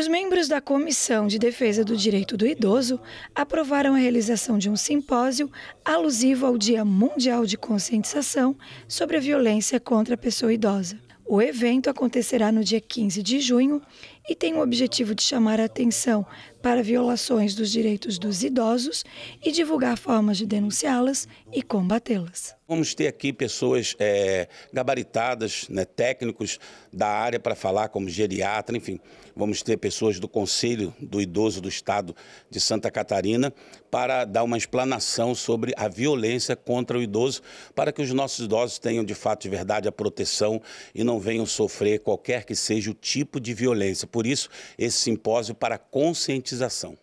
Os membros da Comissão de Defesa do Direito do Idoso aprovaram a realização de um simpósio alusivo ao Dia Mundial de Conscientização sobre a Violência contra a Pessoa Idosa. O evento acontecerá no dia 15 de junho e tem o objetivo de chamar a atenção para violações dos direitos dos idosos e divulgar formas de denunciá-las e combatê-las. Vamos ter aqui pessoas é, gabaritadas, né, técnicos da área para falar, como geriatra, enfim. Vamos ter pessoas do Conselho do Idoso do Estado de Santa Catarina para dar uma explanação sobre a violência contra o idoso, para que os nossos idosos tenham de fato de verdade a proteção e não venham sofrer qualquer que seja o tipo de violência. Por por isso esse simpósio para conscientização.